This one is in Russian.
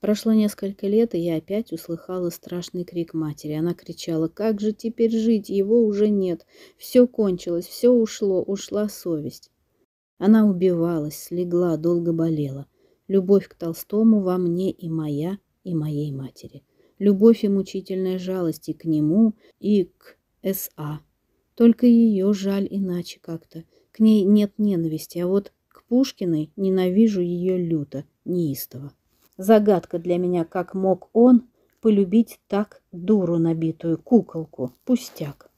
Прошло несколько лет, и я опять услыхала страшный крик матери. Она кричала, как же теперь жить, его уже нет. Все кончилось, все ушло, ушла совесть. Она убивалась, слегла, долго болела. Любовь к Толстому во мне и моя, и моей матери. Любовь и мучительная жалость и к нему, и к С.А. Только ее жаль иначе как-то. К ней нет ненависти, а вот к Пушкиной ненавижу ее люто, неистово. Загадка для меня, как мог он полюбить так дуру набитую куколку, пустяк.